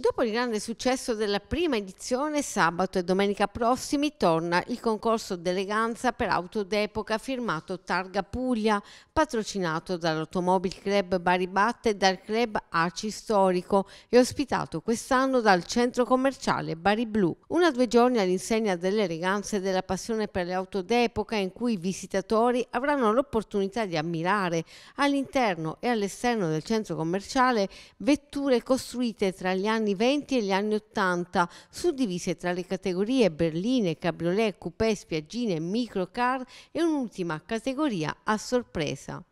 Dopo il grande successo della prima edizione, sabato e domenica prossimi torna il concorso d'eleganza per auto d'epoca firmato Targa Puglia, patrocinato dall'Automobile Club Baribatte e dal Club Aci Storico e ospitato quest'anno dal centro commerciale Bari Blu. Una due giorni all'insegna dell'eleganza e della passione per le auto d'epoca in cui i visitatori avranno l'opportunità di ammirare all'interno e all'esterno del centro commerciale vetture costruite tra gli anni anni 20 e gli anni 80, suddivise tra le categorie berline, cabriolet, coupé, spiaggine, microcar e un'ultima categoria a sorpresa.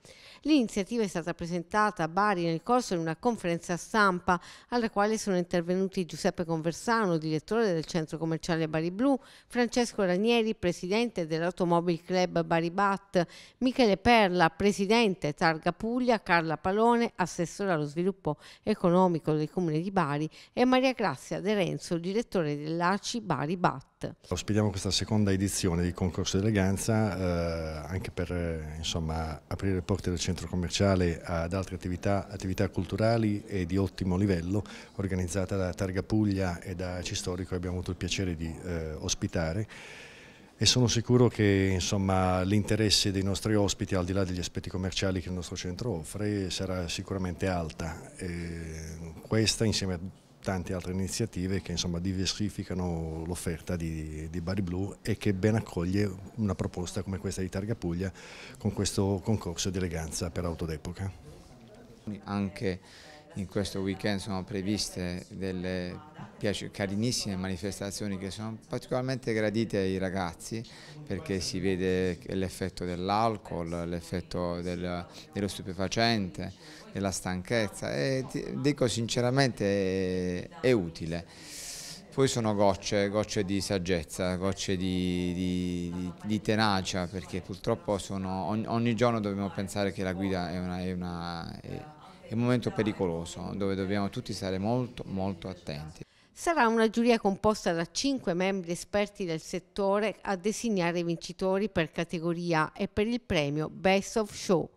L'iniziativa è stata presentata a Bari nel corso di una conferenza stampa alla quale sono intervenuti Giuseppe Conversano, direttore del centro commerciale Bari Blu, Francesco Ranieri, presidente dell'Automobile Club Bari Bat, Michele Perla, presidente Targa Puglia, Carla Palone, assessore allo sviluppo economico del comune di Bari e Maria Grazia De Renzo, direttore dell'ACI Bari BAT. Ospitiamo questa seconda edizione di Concorso d'Eleganza eh, anche per eh, insomma, aprire le porte del centro commerciale ad altre attività, attività culturali e di ottimo livello organizzata da Targa Puglia e da ACI Storico abbiamo avuto il piacere di eh, ospitare e sono sicuro che l'interesse dei nostri ospiti, al di là degli aspetti commerciali che il nostro centro offre, sarà sicuramente alta. E questa insieme a tante altre iniziative che insomma, diversificano l'offerta di, di Bari Blu e che ben accoglie una proposta come questa di Targa Puglia con questo concorso di eleganza per auto d'epoca. Anche in questo weekend sono previste delle carinissime manifestazioni che sono particolarmente gradite ai ragazzi perché si vede l'effetto dell'alcol, l'effetto del, dello stupefacente, della stanchezza e dico sinceramente è, è utile. Poi sono gocce, gocce di saggezza, gocce di, di, di tenacia perché purtroppo sono, ogni, ogni, giorno dobbiamo pensare che la guida è una, è una è, è un momento pericoloso dove dobbiamo tutti stare molto molto attenti. Sarà una giuria composta da cinque membri esperti del settore a designare i vincitori per categoria e per il premio Best of Show.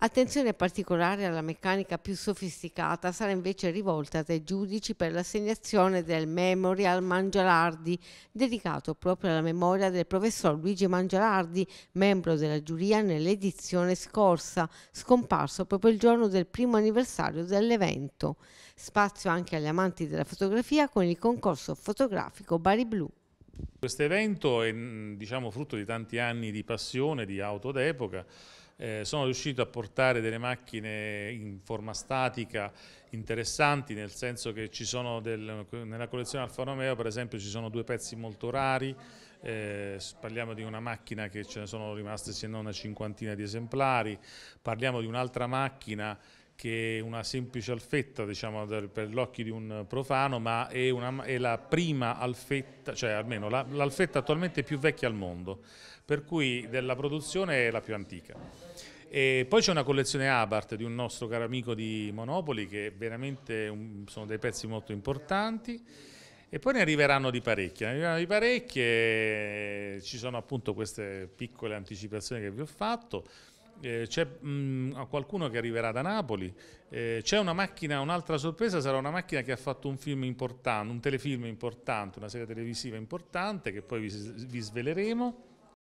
Attenzione particolare alla meccanica più sofisticata sarà invece rivolta dai giudici per l'assegnazione del Memorial Mangialardi, dedicato proprio alla memoria del professor Luigi Mangialardi, membro della giuria nell'edizione scorsa, scomparso proprio il giorno del primo anniversario dell'evento. Spazio anche agli amanti della fotografia con il concorso fotografico Bari Blu. Questo evento è diciamo, frutto di tanti anni di passione, di auto d'epoca, eh, sono riuscito a portare delle macchine in forma statica interessanti, nel senso che ci del, nella collezione Alfa Romeo per esempio ci sono due pezzi molto rari, eh, parliamo di una macchina che ce ne sono rimaste se non una cinquantina di esemplari, parliamo di un'altra macchina che è una semplice alfetta diciamo, per occhi di un profano, ma è, una, è, la prima alfetta, cioè almeno l'alfetta attualmente più vecchia al mondo, per cui della produzione è la più antica. E poi c'è una collezione Abart di un nostro caro amico di Monopoli che veramente un, sono dei pezzi molto importanti e poi ne arriveranno di parecchie, ne arriveranno di parecchie, ci sono appunto queste piccole anticipazioni che vi ho fatto eh, c'è mh, mm, qualcuno che arriverà da Napoli, eh, c'è una macchina, un'altra sorpresa sarà una macchina che ha fatto un film importante, un telefilm importante, una serie televisiva importante che poi vi, vi sveleremo